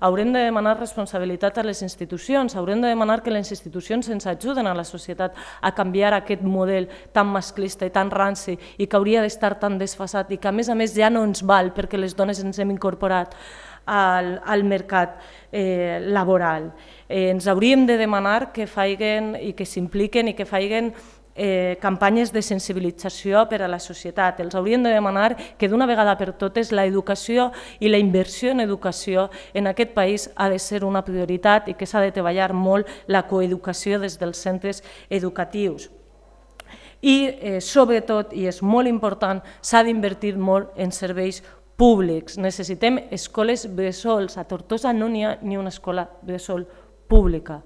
Haurem de demanar responsabilitat a les institucions, haurem de demanar que les institucions ens ajuden a la societat a canviar aquest model tan masclista i tan ranci i que hauria d'estar tan desfasat i que a més a més ja no ens val perquè les dones ens hem incorporat al, al mercat eh, laboral. Eh, ens hauríem de demanar que faiguen i que s'impliquen i que faiguen eh, campanyes de sensibilització per a la societat. Els hauríem de demanar que d'una vegada per totes la educació i la inversió en educació en aquest país ha de ser una prioritat i que s'ha de treballar molt la coeducació des dels centres educatius i eh, sobretot, i és molt important, s'ha d'invertir molt en serveis públics. Necessitem escoles bressols. A Tortosa no n'hi ha ni una escola bressol pública.